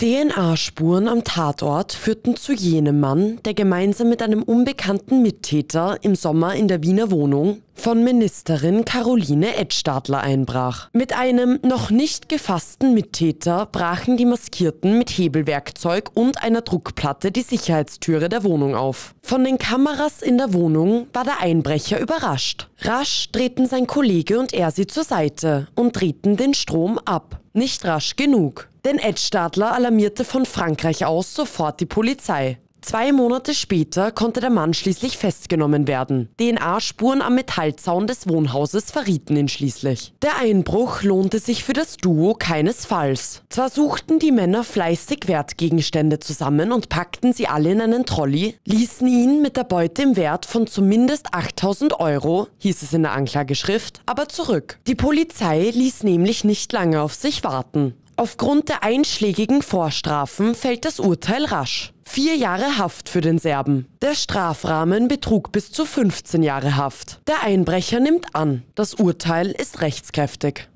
DNA-Spuren am Tatort führten zu jenem Mann, der gemeinsam mit einem unbekannten Mittäter im Sommer in der Wiener Wohnung von Ministerin Caroline Edstadler einbrach. Mit einem noch nicht gefassten Mittäter brachen die Maskierten mit Hebelwerkzeug und einer Druckplatte die Sicherheitstüre der Wohnung auf. Von den Kameras in der Wohnung war der Einbrecher überrascht. Rasch drehten sein Kollege und er sie zur Seite und drehten den Strom ab. Nicht rasch genug. Denn Ed stadler alarmierte von Frankreich aus sofort die Polizei. Zwei Monate später konnte der Mann schließlich festgenommen werden. DNA-Spuren am Metallzaun des Wohnhauses verrieten ihn schließlich. Der Einbruch lohnte sich für das Duo keinesfalls. Zwar suchten die Männer fleißig Wertgegenstände zusammen und packten sie alle in einen Trolley, ließen ihn mit der Beute im Wert von zumindest 8000 Euro, hieß es in der Anklageschrift, aber zurück. Die Polizei ließ nämlich nicht lange auf sich warten. Aufgrund der einschlägigen Vorstrafen fällt das Urteil rasch. Vier Jahre Haft für den Serben. Der Strafrahmen betrug bis zu 15 Jahre Haft. Der Einbrecher nimmt an. Das Urteil ist rechtskräftig.